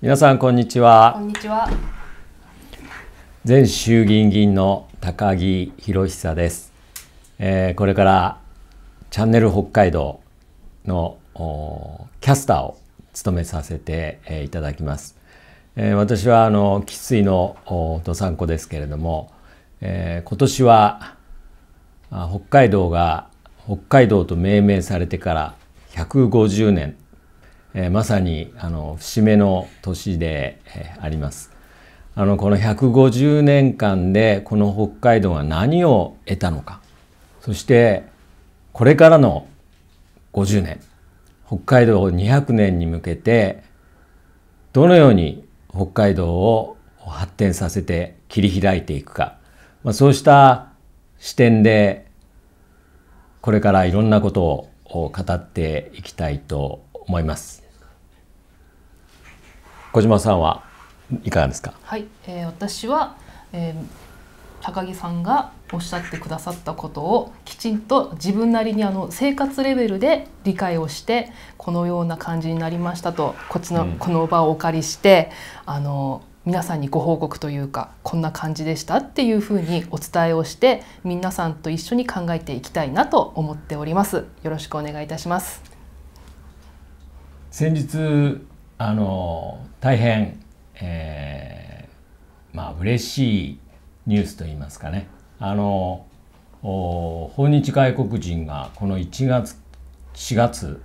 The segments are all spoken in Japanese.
皆さんこんにちは。こんにちは。前衆議院議員の高木博久です、えー、これからチャンネル北海道のキャスターを務めさせて、えー、いただきます。えー、私はあの生粋のどさんこですけれども、えー、今年は北海道が北海道と命名されてから150年えまさにあの節目の年で、えあります。あのこの150年間でこの北海道が何を得たのかそしてこれからの50年北海道200年に向けてどのように北海道を発展させて切り開いていくか、まあ、そうした視点でこれからいろんなことを語っていきたいと思います。小島さんはいかがですか。はい、えー、私は、えー、高木さんがおっしゃってくださったことをきちんと自分なりにあの生活レベルで理解をしてこのような感じになりましたとこっちの、うん、この場をお借りしてあの皆さんにご報告というかこんな感じでしたっていうふうにお伝えをして皆さんと一緒に考えていきたいなと思っておりますよろしくお願いいたします先日あの大変、えー、まあ嬉しいニュースといいますかねあの訪日外国人がこの1月4月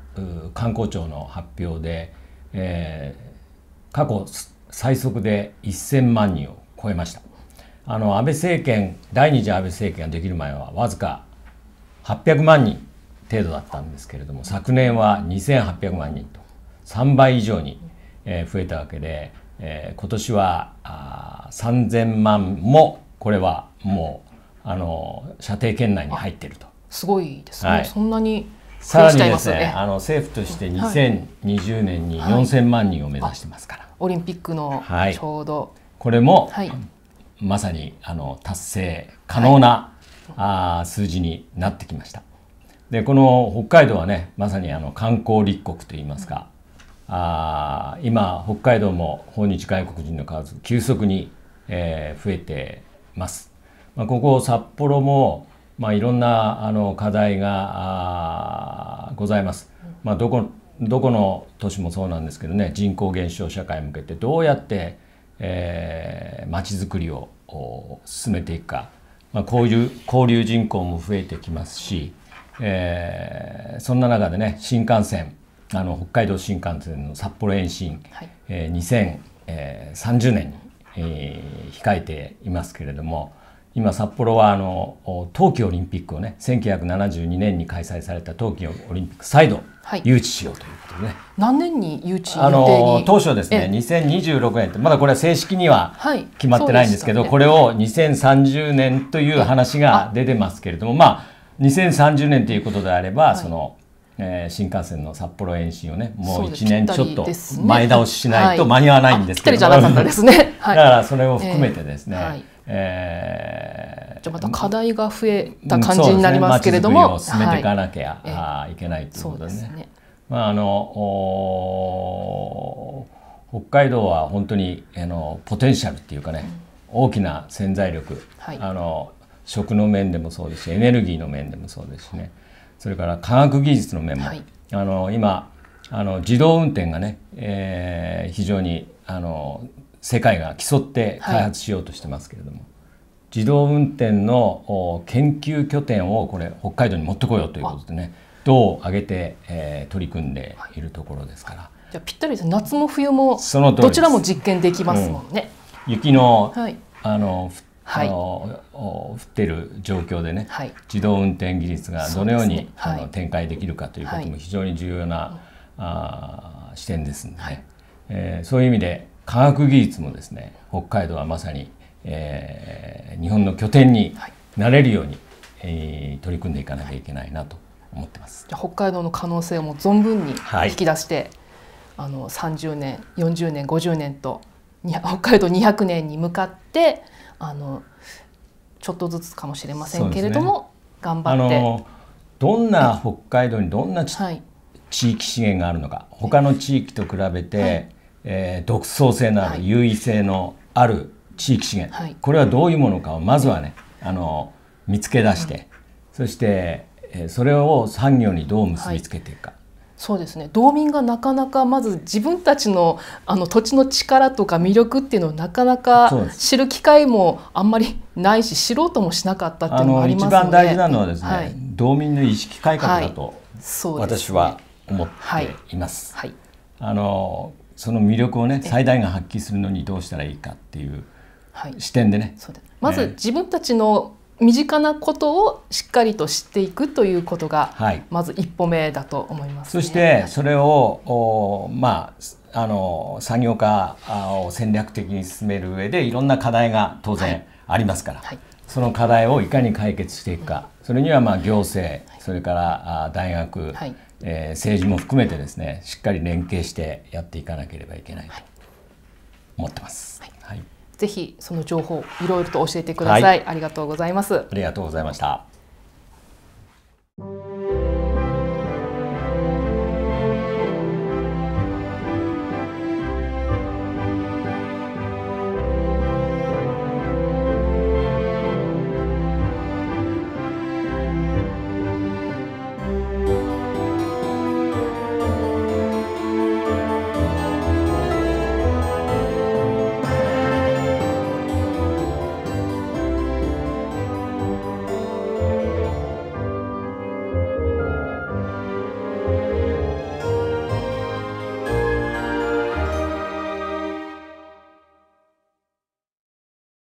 観光庁の発表で、えー、過去最速で1000万人を超えましたあの安倍政権第二次安倍政権ができる前はわずか800万人程度だったんですけれども昨年は2800万人と3倍以上にえ増えたわけで、え今年はあ3000万もこれはもうあの射程圏内に入っていると。すごいですね、はい、そんなにさらにですね、あの政府として2020年に4000万人を目指してますから。はい、オリンピックのちょうど、はい、これも、はい、まさにあの達成可能な、はい、あ数字になってきました。でこの北海道はねまさにあの観光立国といいますか、あ今北海道も訪日外国人の数急速に、えー、増えてます。まあ、ここ札幌も、まあ、いろんなあの課題がございます。まあ、どこどこの都市もそうなんですけどね人口減少社会向けてどうやって、えー、づくりを進めていくか、まあ、こういう交流人口も増えてきますし、えー、そんな中でね新幹線あの北海道新幹線の札幌延伸、はいえー、2030年に、えー、控えていますけれども今札幌はあの冬季オリンピックをね1972年に開催された冬季オリンピック再度誘致しようということでね、はい、何年に誘致あの当初ですね2026年ってまだこれは正式には決まってないんですけど、はいね、これを2030年という話が出てますけれどもまあ2030年ということであれば、そのえー、新幹線の札幌延伸をねもう1年ちょっと前倒ししないと間に合わないんですけど、だからそれを含めてですね、えー、はいえー、じゃまた課題が増えた感じになりますけれども、進めていかなきゃ、はい、いけないということですね。まああの北海道は本当にあのポテンシャルっていうかね、うん、大きな潜在力、はい、あの食の面でもそうですしエネルギーの面でもそうですしね、それから科学技術の面も、はい、あの今あの自動運転がね、えー、非常にあの世界が競って開発しようとしてますけれども、はい、自動運転の研究拠点をこれ北海道に持ってこようということでねどう上げて、えー、取り組んでいるところですから、はい、じゃぴったりです夏も冬もどちらも実験できますもんね。うん、雪の、はい、あの降っはい、あの降ってる状況でね、はい、自動運転技術がどのように、ねはい、あの展開できるかということも非常に重要な、はい、あ視点ですので、ね、えー、そういう意味で科学技術もですね北海道はまさに、えー、日本の拠点になれるように、えー、取り組んでいかなきゃいけないなと思ってます。北海道の可能性をも存分に引き出して、あの30年40年50年と北海道200年に向かってあのちょっとずつかもしれませんけれども、ね、頑張ってどんな北海道にどんな、はい、地域資源があるのか他の地域と比べて、はい、えー、独創性のある、はい、優位性のある地域資源、はい、これはどういうものかをまずはねあの見つけ出して、そして、えー、それを産業にどう結びつけていくか。そうですね道民がなかなかまず自分たちのあの土地の力とか魅力っていうのをなかなか知る機会もあんまりないし知ろうともしなかったっていうのもありますの一番大事なのはですね、はい、道民の意識改革だと、私は思っています。はい、あのその魅力をね最大限発揮するのにどうしたらいいかっていう視点でね。まず自分たちの身近なことをしっかりと知っていくということが、まず一歩目だと思います、ねそしてそれをまああの産業化を戦略的に進める上でいろんな課題が当然ありますから、はい、その課題をいかに解決していくか、それにはまあ行政、それから大学、はい、えー、政治も含めてですねしっかり連携してやっていかなければいけないと思ってます。はいぜひその情報いろいろと教えてください、はい、ありがとうございますありがとうございました